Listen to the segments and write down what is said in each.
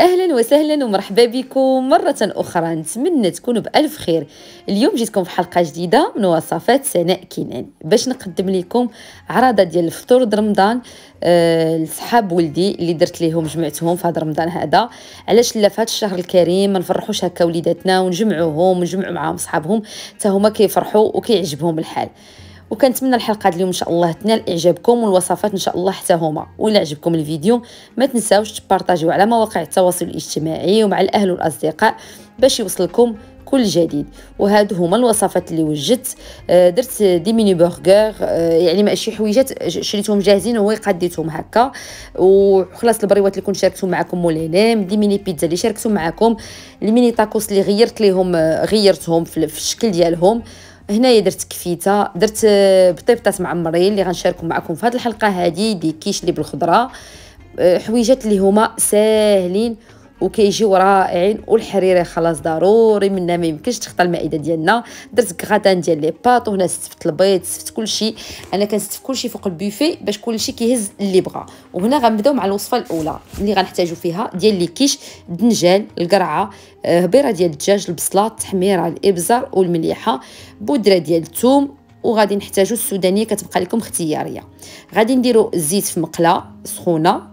اهلا وسهلا ومرحبا بكم مره اخرى نتمنى تكونوا بالف خير اليوم جيتكم في حلقه جديده من وصفات سناء كنان باش نقدم لكم عرضه ديال الفطور د رمضان أه لصحاب ولدي اللي درت ليهم جمعتهم في هذا رمضان هذا علاش لا في هذا الشهر الكريم ما نفرحوش هكا وليداتنا ونجمعوهم ونجمعوا معاهم صحابهم حتى هما كيفرحوا وكيعجبهم الحال وكنتمنى الحلقه اليوم ان شاء الله تنال اعجابكم والوصفات ان شاء الله حتى هما وإلا عجبكم الفيديو ما تنساوش تبارطاجيو على مواقع التواصل الاجتماعي ومع الاهل والاصدقاء باش يوصلكم كل جديد وهادو هما الوصفات اللي وجدت آه، درت دي ميني برغر آه، يعني ماشي شي حويجات شريتهم جاهزين وهو قديتهم هكا وخلاص البريوات اللي كنت شاركتهم معكم مولينام دي ميني بيتزا اللي شاركتهم معكم الميني تاكوس اللي غيرت ليهم آه، غيرتهم في الشكل ديالهم هنايا درت كفيته درت آه، بطيبطات معمرين اللي غنشاركهم معكم في هذه الحلقه هذه ديكيش اللي بالخضره آه، حويجات اللي هما ساهلين وكيجيو رائعين والحريره خلاص ضروري منها ما يمكنش تخطى المائده ديالنا درت غراتان ديال لي بات وهنا سفت البيض سفت كلشي انا كنستف كلشي فوق البوفي باش كلشي كيهز اللي بغا وهنا غنبداو مع الوصفه الاولى اللي غنحتاجو فيها ديال لي كيش الدنجال القرعه آه، هبيره ديال الدجاج البصله التحميره الابزار والمليحه بودره ديال الثوم وغادي نحتاجو السودانيه كتبقى لكم اختياريه غادي نديرو الزيت في مقله سخونه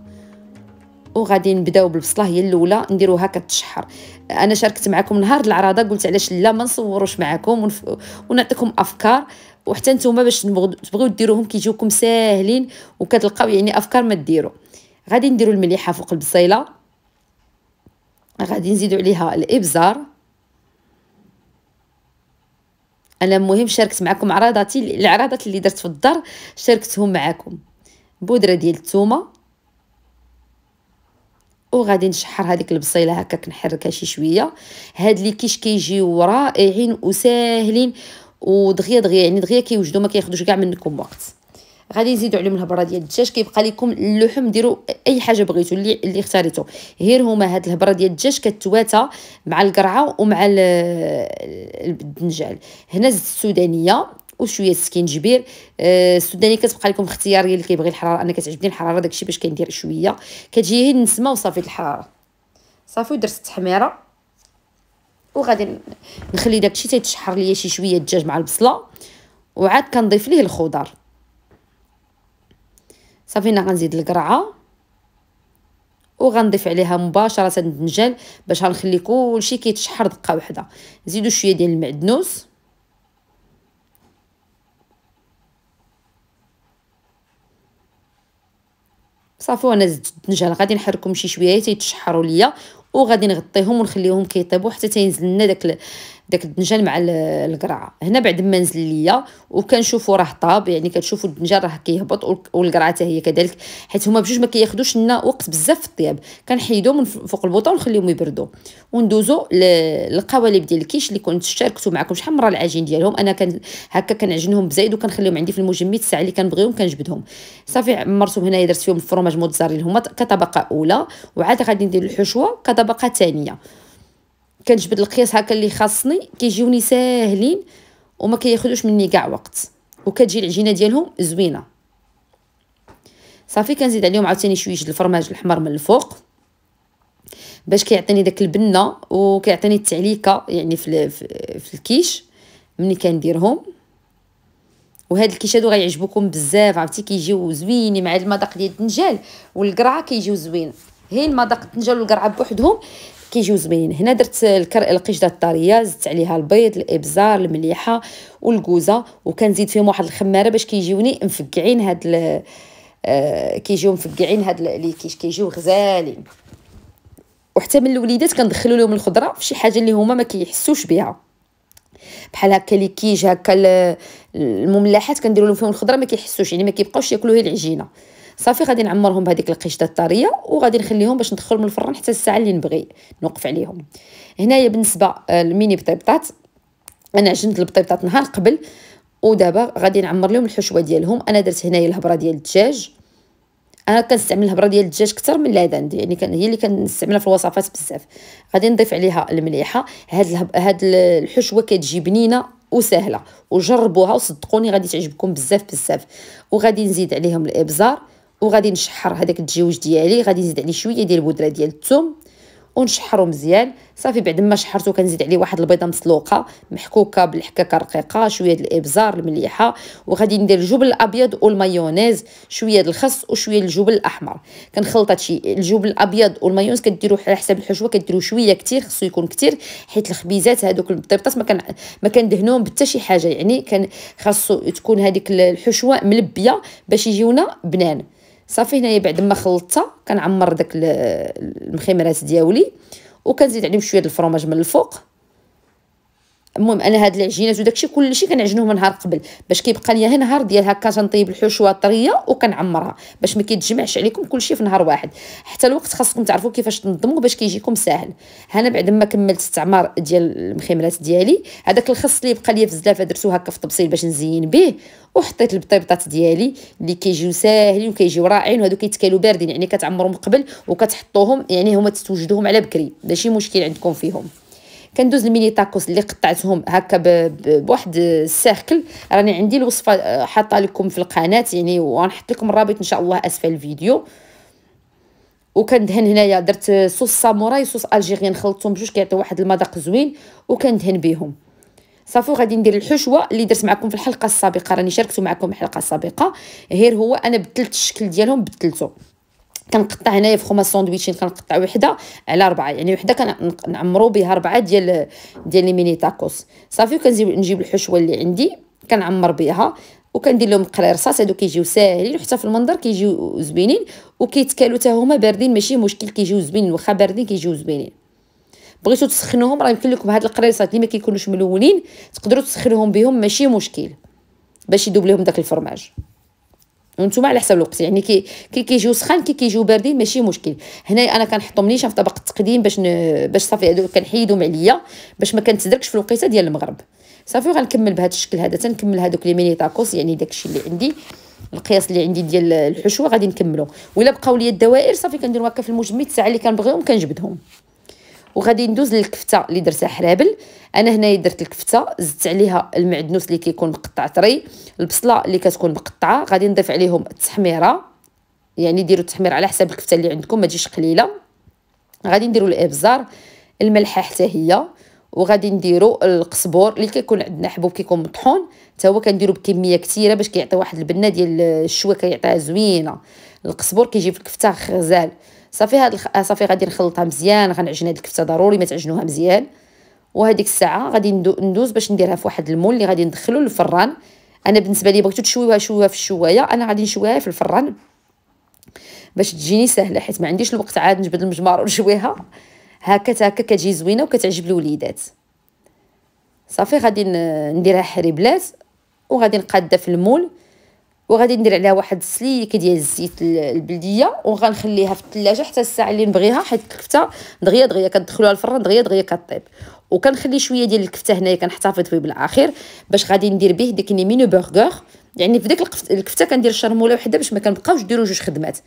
وغادي نبداو بالبصله هي الاولى نديروها كتشحر انا شاركت معكم نهار العراضه قلت علاش لا ما نصوروش معكم ونف... ونعطيكم افكار وحتى نتوما باش تبغيو ديروهم كيجيوكم ساهلين وكتلقاو يعني افكار ما ديرو غادي نديرو المليحه فوق البصيله غادي نزيدو عليها الابزار انا المهم شاركت معكم عراضاتي العراضات اللي درت في الدار شاركتهم معكم بودره ديال الثومه وغادي نشحر هذيك البصيله هكا كنحركها شي شويه هاد لي كيش كيجيو رائعين وساهلين ودغيا دغيا يعني دغيا كيوجدوا ما كياخذوش كاع منكم وقت غادي نزيدو عليهم الهبره ديال الدجاج كيبقى لكم اللحم ديروا اي حاجه بغيتوا اللي اللي اختاريتو غير هما هاد الهبره ديال الدجاج كتواتى مع القرعه ومع الدنجال هنا زدت السودانيه وشويه جبير آه السوداني كتبقى لكم اختياريه اللي كيبغي الحراره انا كتعجبني الحراره داكشي باش كندير شويه كتجي هي النسمه وصافي الحراره صافي ودرت التحميره وغادي نخلي داكشي تيتشحر ليا شي شويه الدجاج مع البصله وعاد كنضيف ليه الخضر صافي هنا غنزيد القرعه وغنضيف عليها مباشره الدنجال باش غنخلي كلشي كيتشحر دقه واحده نزيدو شويه ديال المعدنوس صافي وانا زدت الدنجال غادي نحركهم شي شويه تيتشحروا ليا وغادي نغطيهم ونخليهم كيطيبوا حتى تينزل لنا داك داك الدنجان مع القرعه هنا بعد ما نزل ليا وكنشوفوا راه طاب يعني كتشوفوا الدنجان راه كيهبط والقرعه حتى هي كذلك حيت هما بجوج ما كياخذوش لنا وقت بزاف في الطياب كنحيدو من فوق البوطه ونخليهم يبردوا وندوزو للقوالب ديال الكيش اللي كنت شاركتو معكم شحال مره العجين ديالهم انا كان هكا كنعجنهم بزايد وكنخليهم عندي في المجمد الساعه اللي كنبغيهم كنجبدهم صافي عمرتهم هنايا درت فيهم الفرماج موتزاريلا هما كطبقه اولى وعاد غادي ندير الحشوه كطبقه ثانيه كنجبد القياس هكا اللي خاصني كيجيوني ساهلين وما كياخذوش مني كاع وقت وكتجي العجينه ديالهم زوينه صافي كنزيد عليهم عاوتاني شويه الفرماج الاحمر من الفوق باش كيعطيني داك البنه وكيعطيني التعليكه يعني في, في الكيش ملي كنديرهم وهاد الكيش هادو غيعجبوكم بزاف عرفتي كيجيو زوينين مع المذاق ديال الدنجال والقرعه كيجيو زوين هي المذاق الدنجال والقرعه بوحدهم كيجيو زوينين هنا درت الكر القشده الطريه زدت عليها البيض الابزار المليحه والكوزه وكنزيد فيهم واحد الخماره باش كيجيوني مفقعين هاد آه كيجيو مفقعين هاد اللي كيجيو غزالين وحتى من الوليدات كندخلوا لهم الخضره في شي حاجه اللي هما ما كيحسوش بها بحال هكا اللي كيج هكا المملحات كنديروا لهم فيهم الخضره ما كيحسوش يعني ما كيبقاوش ياكلوا هي العجينه صافي غادي نعمرهم بهذيك القشطه الطريه وغادي نخليهم باش ندخلهم الفرن حتى الساعه اللي نبغي نوقف عليهم هنايا بالنسبه آه، للميني بطيبطات انا عجنت البطيبطات نهار قبل ودابا غادي نعمر لهم الحشوه ديالهم انا درت هنايا الهبره ديال الدجاج انا كنستعمل الهبره ديال الدجاج اكثر من العاد عندي يعني كان هي اللي كنستعملها في الوصفات بزاف غادي نضيف عليها المليحه هاد الهب... هاد الحشوه كتجي بنينه وسهله وجربوها وصدقوني غادي تعجبكم بزاف بزاف وغادي نزيد عليهم الابزار وغادي نشحر هذاك التجوج ديالي غادي نزيد عليه شويه ديال البودره ديال الثوم ونشحرو مزيان صافي بعد ما شحرتو كنزيد عليه واحد البيضه مسلوقه محكوكه بالحكاكه الرقيقه شويه ديال الابزار المليحه وغادي ندير الجبن الابيض والمايونيز شويه ديال الخس وشويه ديال الجبن الاحمر كنخلط هادشي الجبن الابيض والمايونيز كديروه على حساب الحشوه كديروا شويه كتير خصو يكون كتير حيت الخبيزات هادوك البطاطس ما كان ما كندهنوهم حتى شي حاجه يعني كان خاصو تكون هذيك الحشوه ملبيه باش يجيونا بنان صافي هنايا بعد ما خلطتها كنعمر داك المخيمرات دياولي وكنزيد عليهم شويه د الفرماج من الفوق المهم انا هاد العجينات وداكشي كلشي كنعجنوه من نهار قبل باش كيبقى ليا غير نهار ديال هكا تنطيب الحشوه طريه وكنعمرها باش ما كيتجمعش عليكم كلشي في نهار واحد حتى الوقت خاصكم تعرفوا كيفاش تنظموا باش كيجيكم ساهل هنا بعد ما كملت استعمار ديال المخيمرات ديالي هذاك الخس اللي بقى ليا في الزلافه درتو هكا في طبسيل باش نزين به وحطيت البطيبطات ديالي اللي كيجيو ساهلين وكيجيو رائعين وهادو كيتكالو باردين يعني كتعمرهم قبل وكتحطوهم يعني هما تتوجدوهم على بكري ماشي مشكل عندكم فيهم كندوز الميني تاكوس اللي قطعتهم هكا بواحد السيركل راني عندي الوصفه آه، حاطه لكم في القناه يعني وغنحط لكم الرابط ان شاء الله اسفل الفيديو وكندهن هنايا درت صوص ساموراي صوص الجيريان خلطتهم بجوج كيعطيو واحد المذاق زوين وكندهن بهم صافي غادي ندير الحشوه اللي درت معكم في الحلقه السابقه راني شاركتو معكم الحلقه السابقه غير هو انا بدلت الشكل ديالهم بدلته كنقطع هنايا في خمس ساندويتشين كنقطع وحده على اربعه يعني وحده كنعمرو بها اربعه ديال ديال لي ميني تاكوس صافي كنزيد نجيب الحشوه اللي عندي كنعمر بها وكندير لهم قرير هادو كيجيو ساهلين وحتى في المنظر كيجيو زوينين وكيتكالو حتى هما باردين ماشي مشكل كيجيو زوينين واخا باردين كيجيو زوينين بغيتو تسخنوهم راه يمكن لكم هاد القريصات اللي ما كيكونوش ملونين تقدروا تسخنوهم بهم ماشي مشكل باش يدوب لهم داك الفرماج وانتم على حسب الوقت يعني كي كي كيجيو سخان كي كيجيو باردين ماشي مشكل هنا انا كنحطهم نيشان في طبق التقديم باش ن... باش صافي هادو كنحيدهم عليا باش ما كنتدركش في الوقيته ديال المغرب صافي وغنكمل بهذا الشكل هذا تنكمل هادوك لي ميني تاكوس يعني داكشي اللي عندي القياس اللي عندي ديال الحشوه غادي نكملو ولا بقاو لي الدوائر صافي كندير هكا في المجمد الساعه اللي كنبغيهم كنجبدهم وغادي ندوز للكفته اللي درتها حرابل انا هنايا درت الكفته زدت عليها المعدنوس اللي كيكون مقطع طري البصله اللي كتكون مقطعه غادي نضيف عليهم التحميره يعني ديروا التحمير على حساب الكفته اللي عندكم ما تجيش قليله غادي نديروا الابزار الملحه حتى هي وغادي نديروا القزبور اللي كيكون عندنا حبوب كيكون مطحون حتى هو كنديرو بكميه كثيره باش كيعطي واحد البنه ديال الشوه كيعطيها زوينه القزبور كيجي في الكفته غزال صافي هاد الخ... آه، صافي غادي نخلطها مزيان غنعجن هاد الكفته ضروري ما تعجنوها مزيان وهاديك الساعه غادي ندوز باش نديرها في واحد المول اللي غادي ندخلو للفران انا بالنسبه لي بغيتو تشويوها شويوها في الشوايه انا غادي نشويها في الفران باش تجيني سهله حيت ما عنديش الوقت عاد نجبد المجمار ونشويها هكا هكا كتجي زوينه وكتعجب الوليدات صافي غادي نديرها حريبلات وغادي نقادها في المول وغادي ندير عليها واحد السليك ديال الزيت البلديه وغنخليها في الثلاجه حتى الساعه اللي نبغيها حيت الكفته دغيا دغيا كتدخلوها الفرن دغيا دغيا كطيب وكنخلي شويه ديال الكفته هنايا كنحتفظ فيه بالاخير باش غادي ندير به ديك لي مينو برغر يعني في ديك الكفته كندير شرموله وحده باش ما كنبقاوش نديرو جوج خدمات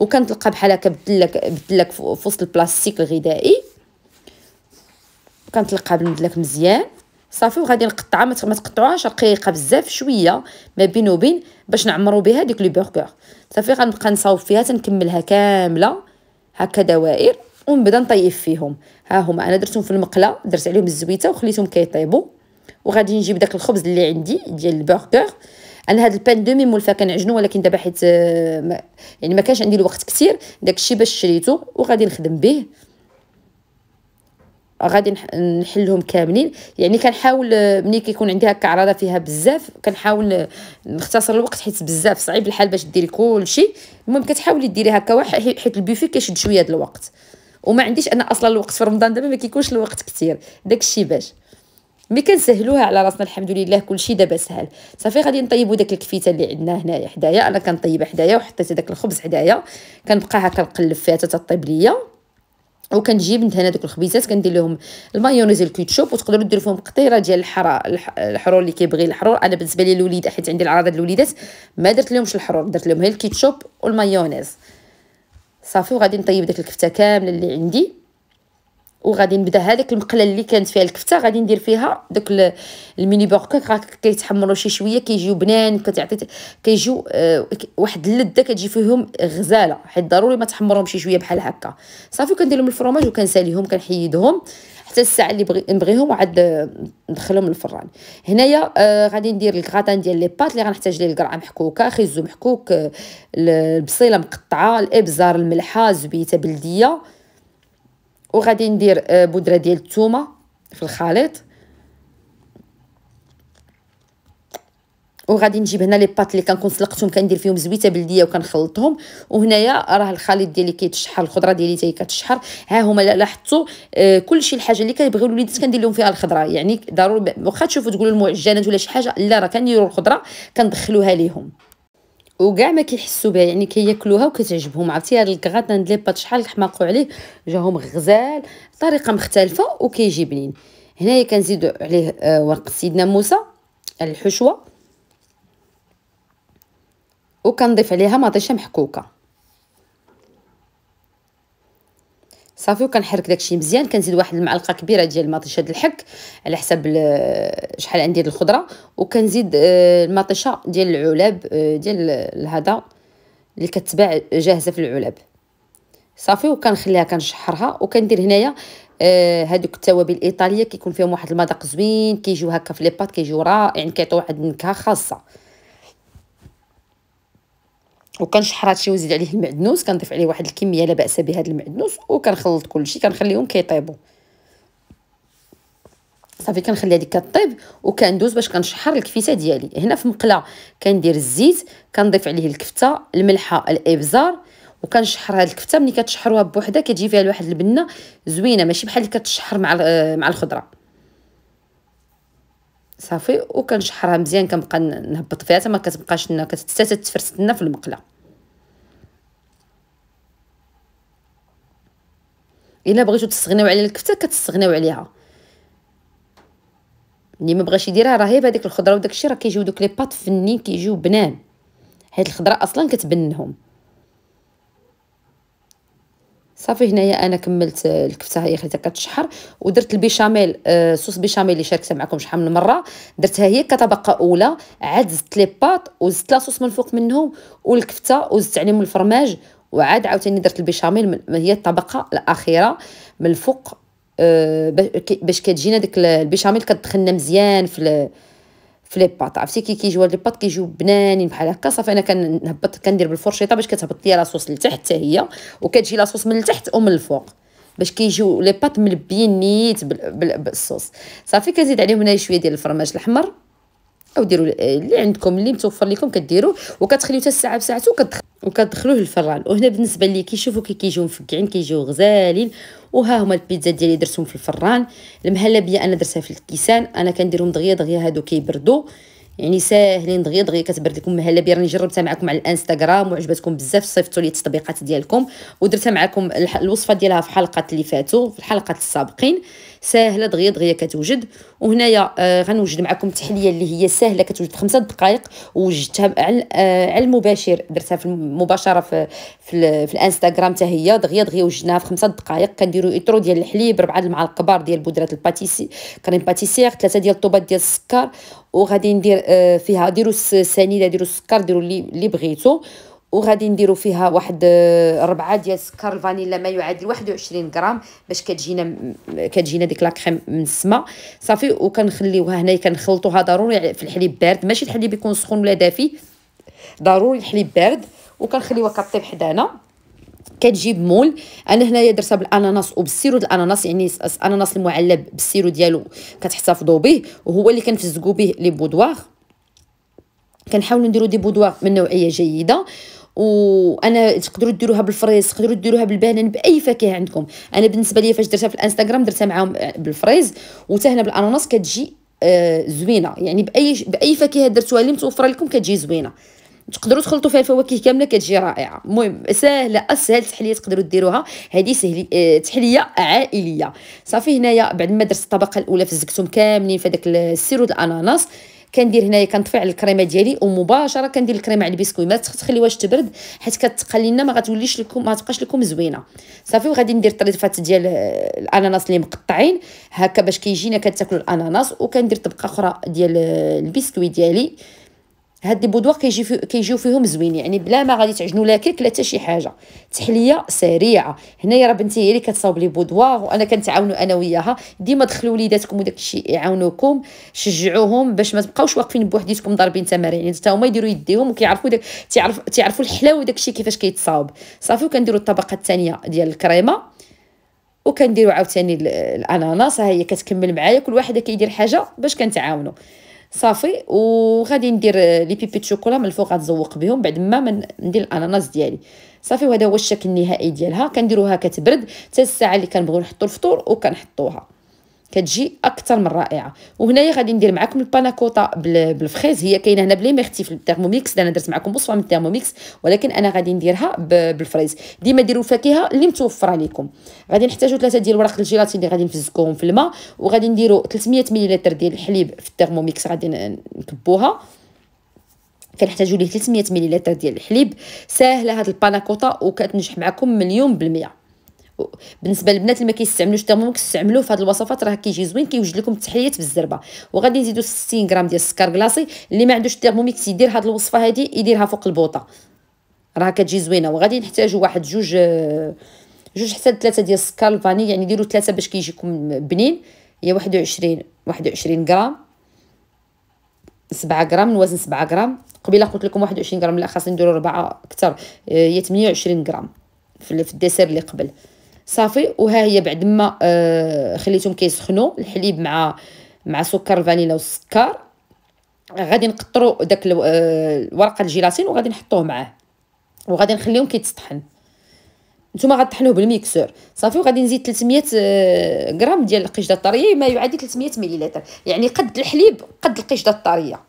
وكنتلقى بحال هكا بدل لك بدل لك في وسط البلاستيك الغذائي كنتلقى بالمدلك مزيان صافي وغادي نقطعها ما تقطعوهاش رقيقه بزاف شويه ما بين وبين باش نعمرو بها ديك لي برغر صافي غنبقى نصاوب فيها تنكملها كامله هكا دوائر ونبدا نطيب فيهم ها هما انا درتهم في المقله درت عليهم الزويته وخليتهم كيطيبوا وغادي نجيب داك الخبز اللي عندي ديال البرغر انا هاد البان دو مولفه كنعجنو ولكن دابا حيت آه، يعني ما كانش عندي الوقت كثير داكشي باش شريته وغادي نخدم به غادي نحلهم كاملين يعني كنحاول آه، ملي كيكون عندي هكا عراضه فيها بزاف كنحاول آه، نختصر الوقت حيت بزاف صعيب الحال باش ديري كلشي المهم كتحاولي ديري هكا واحد حيت البوفي كيشد شويه د الوقت وما عنديش انا اصلا الوقت في رمضان دابا ما كيكونش الوقت كثير داكشي باش مي كنسهلوها على راسنا الحمد لله كلشي دابا سهل صافي غادي نطيبو داك الكفيته اللي عندنا هنايا حدايا انا كنطيبها حدايا وحطيت داك الخبز حدايا كنبقى هكا نقلب فيها حتى تطيب ليا وكنجيب من هنا دوك الخبيزات كندير لهم المايونيز الكيتشوب وتقدروا ديروا فيهم قطيره ديال الحرا الحرور اللي كيبغي الحرور انا بالنسبه لي الوليد حيت عندي العرض ديال الوليدات ما درت لهمش الحرور درت لهم غير الكيتشوب والمايونيز صافي وغادي نطيب داك الكفته كامله اللي عندي وغادي نبدا هذيك المقله اللي كانت فيها الكفته غادي ندير فيها دوك الميني بوركك راه كيتحمروا شي شويه كيجيو بنان كتعطي كيجيو آه واحد اللذه كتجي فيهم غزاله حيت ضروري ما تحمرهم شي شويه بحال هكا صافي كندير لهم الفرماج وكنساليهم كنحيدهم حتى الساعه اللي بغي نبغيهم وعاد ندخلهم الفران هنايا آه غادي ندير الكراتان ديال لي بات اللي غنحتاج ليه القرعه محكوكه خيزو محكوك آه، البصيله مقطعه الابزار الملحه زبيته بلديه وغادي ندير آه، بودره ديال الثومه في الخليط وغادي نجيب هنا لي بات اللي كنكون سلقتهم كندير فيهم زويته بلديه وكنخلطهم وهنايا راه الخليط ديالي كيتشحر الخضره ديالي حتى كتشحر ها هما لاحظتوا آه كلشي الحاجه اللي كيبغيو الوليدات كندير لهم فيها الخضره يعني ضروري واخا تشوفوا تقولوا المعجنات ولا شي حاجه لا راه كنديروا الخضره كندخلوها ليهم وكاع ما كيحسوا بها يعني كياكلوها وكتعجبهم عرفتي هاد الكغاتان ديال بات شحال حماقوا عليه جاهم غزال طريقه مختلفه وكيجي بنين هنايا كنزيدو عليه آه، ورق سيدنا موسى الحشوه وكنضيف عليها مطيشه محكوكه صافي وكنحرك داكشي مزيان كنزيد واحد المعلقه كبيره ديال المطيشه ديال الحك على حساب شحال عندي ديال الخضره وكنزيد آه، المطيشه ديال العلب آه، ديال هذا اللي كتباع جاهزه في العلب صافي وكنخليها كنشحرها وكندير هنايا هذوك آه، التوابل الايطاليه كيكون فيهم واحد المذاق زوين كيجيو هكا في لي بات كيجيو رائعين كيعطيو واحد النكهه خاصه وكنشحرات شي وزيد عليه المعدنوس كنضيف عليه واحد الكميه لا باس بها المعدنوس وكنخلط كلشي كنخليهم كيطيبوا صافي كنخلي هذيك كطيب وكندوز باش كنشحر الكفته ديالي هنا في مقله كندير الزيت كنضيف عليه الكفته الملحه الابزار وكنشحر هاد الكفته ملي كتشحروها بوحدها كتجي فيها واحد البنه زوينه ماشي بحال اللي كتشحر مع مع الخضره صافي وكنشحرها مزيان كنبقى نهبط فيها ما كتبقاش لنا كتستات تفرست لنا في المقله الا بغيتو تستغناو على الكفته كتستغناو عليها اللي ما بغاش يديرها رهيبه هذيك الخضره وداك الشيء راه كيجيو دوك لي بات فنين كيجيو بنان حيت الخضره اصلا كتبنهم صافي هنايا انا كملت الكفته هي خليتها كتشحر ودرت البيشاميل آه صوص بيشاميل اللي شاركتها معكم شحال من مره درتها هي كطبقه اولى عاد زدت لي بات وزدت لاصوص من الفوق منهم والكفته وزدت عليهم يعني الفرماج وعاد عاوتاني درت البيشاميل هي الطبقه الاخيره من الفوق آه باش كتجينا ديك البيشاميل كتدخلنا مزيان في في لي بات عرفتي كي كيجيو هاد لي بات كيجيو بنانين بحال هكا صافي انا كنهبط كندير بالفرشيطه باش كتهبط ليا لاصوص لتحت حتى هي وكتجي لاصوص من التحت ومن الفوق باش كيجيو لي بات ملبيين نيت بالصوص صافي كنزيد عليهم هنا شويه ديال الفرماج الاحمر او ديروا اللي عندكم اللي متوفر لكم كديروه وكتخليو حتى الساعه بساعته وكتدخلوه للفران وهنا بالنسبه اللي كيشوفوا كي كيجيو مفكعين كيجيو غزالين وها هما البيتزا ديالي درتهم في الفران المهلبيه انا درتها في الكيسان انا كنديرهم دغيا دغيا هادو كيبردوا يعني ساهلين دغيا دغيا كتبرد لكم المهلبيه راني جربتها معكم على الانستغرام وعجبتكم بزاف صيفطوا لي التطبيقات ديالكم ودرتها معكم الوصفه ديالها في حلقه اللي فاتوا في الحلقات السابقين ساهله دغيا دغيا كتوجد وهنايا آه غنوجد معكم التحليه اللي هي ساهله كتوجد خمسة دقائق وجدتها على آه المباشر درتها في مباشره في في, في الانستغرام حتى هي دغيا دغيا وجدناها في خمسة دقائق كنديروا ايترو ديال الحليب ربعه المعالق كبار ديال بودره الباتيسي كريم باتيسير ثلاثه ديال الطوبات ديال السكر وغادي ندير آه فيها ديروا السنيده ديروا السكر ديروا اللي بغيتو وغادي نديرو فيها واحد آه، ربعة ديال سكر الفانيلا ما يعادل واحد وعشرين غرام باش كتجينا كتجينا ديك لاكخيم من السما صافي وكنخليوها هنايا كنخلطوها ضروري في الحليب بارد ماشي الحليب يكون سخون ولا دافي ضروري الحليب بارد وكنخليوها كطيب حدانا كتجيب مول انا هنايا درتها بالاناناس وبالسيرو ديال الاناناس يعني الاناناس المعلب بالسيرو ديالو كتحتفظوا به وهو اللي كنفزقوا به لي بودواغ كنحاولوا نديروا دي بودواغ من نوعيه جيده وانا تقدروا ديروها بالفريز تقدروا ديروها بالبانان باي فاكهه عندكم انا بالنسبه لي فاش درتها في الانستغرام درتها معاهم بالفريز وتهنا بالاناناس كتجي آه زوينه يعني باي باي فاكهه درتوها لي متوفره لكم كتجي زوينه تقدروا تخلطوا فيها الفواكه كامله كتجي رائعه المهم سهله اسهل تحليه تقدروا ديروها هذه سهل اه تحليه عائليه صافي هنايا بعد ما درت الطبقه الاولى فزكتهم كاملين في داك السيرو الاناناس كندير هنايا كنطفي على الكريمه ديالي ومباشره كندير الكريمه على البسكوي ما تخليوهاش تبرد حيت كتقلي لنا ما غتوليش لكم ما تبقاش لكم زوينه صافي وغادي ندير طريفات ديال آه، الاناناس اللي مقطعين هكا باش كيجينا كتاكلوا الاناناس وكندير طبقه اخرى ديال آه، البسكوي ديالي هاد دي بودوار كيجي في كيجيو فيهم زوين يعني بلا ما غادي تعجنوا لا كيك لا حتى شي حاجه تحليه سريعه هنايا راه بنتي هي اللي كتصاوب لي بودوار وانا كنتعاون انا وياها ديما دخلوا وليداتكم وداك الشيء يعاونوكم شجعوهم باش ما تبقاوش واقفين بوحديتكم ضاربين تمارين يعني حتى هما يديروا يديهم وكيعرفوا داك تعرف تعرفوا الحلاوه داك الشيء كيفاش كيتصاوب صافي وكنديروا الطبقه الثانيه ديال الكريمه وكنديروا عاوتاني الاناناس ها هي كتكمل معايا كل واحده كيدير حاجه باش كنتعاونوا صافي وغادي ندير آه, لي بيبي شوكولا من الفوق غتزوق بهم بعد ما من ندير الاناناس ديالي صافي وهذا هو الشكل النهائي ديالها كنديروها كتبرد حتى الساعه اللي كنبغيو نحطو الفطور وكنحطوها كتجي اكثر من رائعه وهنايا غادي ندير معكم الباناكوطا بالفريز هي كاينه هنا بلي ميغتي في الثيرموميكس انا درت معكم بصفه من الثيرموميكس ولكن انا غادي نديرها بالفريز ديما ديروا الفاكهه اللي متوفره لكم غادي نحتاجوا ثلاثه ديال ورق الجيلاتين اللي غادي نفزكوهم في الماء وغادي نديروا 300 مليلتر ديال الحليب في الثيرموميكس غادي نكبوها كنحتاجوا ليه 300 مليلتر ديال الحليب ساهله هاد الباناكوطا وكتنجح معكم مليون بالمئه بالنسبه للبنات اللي ما كيستعملوش تمام استعملوه في هذه الوصفات راه كيجي زوين كيوجد لكم التحليات بالزربه وغادي نزيدو 60 غرام ديال السكر كلاصي اللي ما عندوش الترموميكس يدير هذه الوصفه هذه يديرها فوق البوطه راه كتجي زوينه وغادي نحتاجو واحد جوج جوج حتى ثلاثه ديال السكر الفاني يعني ديروا ثلاثه باش كيجيكم بنين هي 21 21 غرام 7 غرام الوزن وزن 7 غرام قبيله قلت لكم 21 غرام لا خاصني نديروا 4 اكثر آه، هي 28 غرام في الديسير اللي قبل صافي وها هي بعد ما آه خليتهم كيسخنوا الحليب مع مع سكر الفانيلا والسكر غادي نقطروا داك آه، ورقه الجيلاتين وغادي نحطوه معاه وغادي نخليهم كيتطحن نتوما غطحنوه بالميكسور صافي وغادي نزيد 300 آه، غرام ديال القشده الطريه ما يعادل 300 مليلتر يعني قد الحليب قد القشده الطريه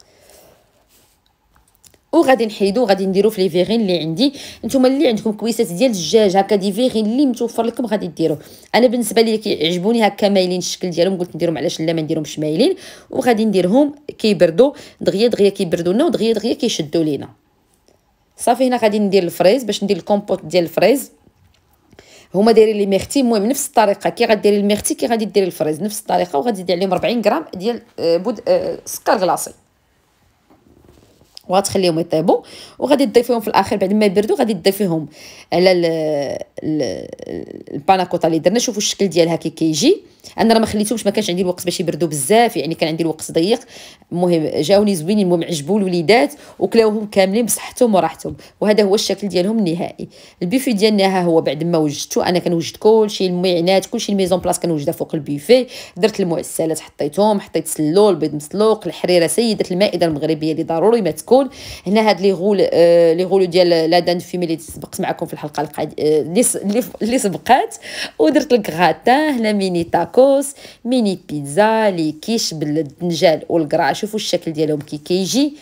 وغادي نحيدو غادي نديرو في لي فيغين اللي عندي نتوما اللي عندكم كويسات ديال الدجاج هكا دي فيغين اللي متوفر لكم غادي ديروه انا بالنسبه لي كيعجبوني هكا مايلين الشكل ديالهم قلت نديرهم علاش لا ما نديرهمش مايلين وغادي نديرهم كيبردو دغيا دغيا كيبردوا لنا ودغيا دغيا كيشدوا لينا صافي هنا غادي ندير الفريز باش ندير الكومبوت ديال الفريز هما دايرين لي ميغتي المهم نفس الطريقه كي غديري الميغتي كي غادي ديري الفريز نفس الطريقه وغادي دير عليهم 40 غرام ديال آه، بود آه، سكر غلاصي وغتخليهم يطيبوا وغادي تضيفيهم في الاخر بعد ما يبردوا غادي تضيفيهم على الباناكوطا اللي درنا شوفوا الشكل ديالها كي كيجي انا راه ما خليتهمش ما كانش عندي الوقت باش يبردوا بزاف يعني كان عندي الوقت ضيق المهم جاوني زوينين المهم عجبوا الوليدات وكلاوهم كاملين بصحتهم وراحتهم وهذا هو الشكل ديالهم النهائي البيفي ديالنا ها هو بعد ما وجدتو انا كنوجد كلشي المعينات كلشي الميزون بلاص كنوجدها فوق البيفي درت المعسلات حطيتهم حطيت سلول بيض مسلوق الحريره سيده المائده المغربيه اللي ضروري ما تكون الغول هنا هاد لي غول آه، لي غول ديال لا دان فيمي اللي سبقت معكم في الحلقه آه، اللي اللي سبقات ودرت لك غاتا هنا ميني تاكوس ميني بيتزا لي كيش بالدنجال والقرع شوفوا الشكل ديالهم كي كيجي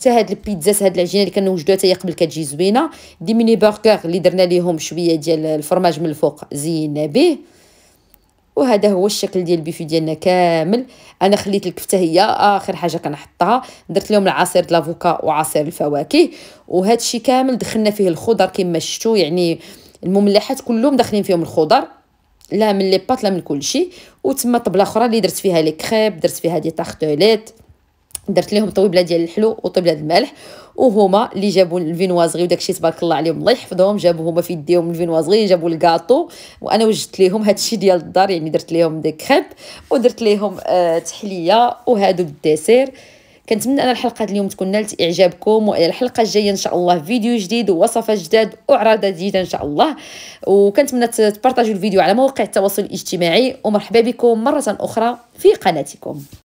حتى هاد البيتزا هاد العجينه اللي كنوجدوها حتى هي قبل كتجي زوينه دي ميني بركر اللي درنا ليهم شويه ديال الفرماج من الفوق زينا به وهذا هو الشكل ديال البيفي ديالنا كامل انا خليت الكفته هي اخر حاجه كنحطها درت لهم العصير الافوكا وعصير الفواكه وهذا الشيء كامل دخلنا فيه الخضر كما شفتوا يعني المملحات كلهم داخلين فيهم الخضر لا من لي بات لا من كل شيء وتما طبله اخرى اللي درت فيها لي كريب درت فيها دي تارتليت درت لهم طويبله ديال الحلو وطويبله ديال الملح وهما اللي جابوا الفينوازغي وداكشي تبارك الله عليهم الله يحفظهم جابوا هما في يديهم الفينوازغي جابوا الكاطو وانا وجدت لهم هادشي ديال الدار يعني درت لهم دي كريب ودرت لهم آه تحليه وهادو الديسير كنتمنى ان الحلقه اليوم تكون نالت اعجابكم والى الحلقه الجايه ان شاء الله فيديو جديد ووصفه جداد وعراضه جديده ان شاء الله وكنتمنى تبارطاجوا الفيديو على مواقع التواصل الاجتماعي ومرحبا بكم مره اخرى في قناتكم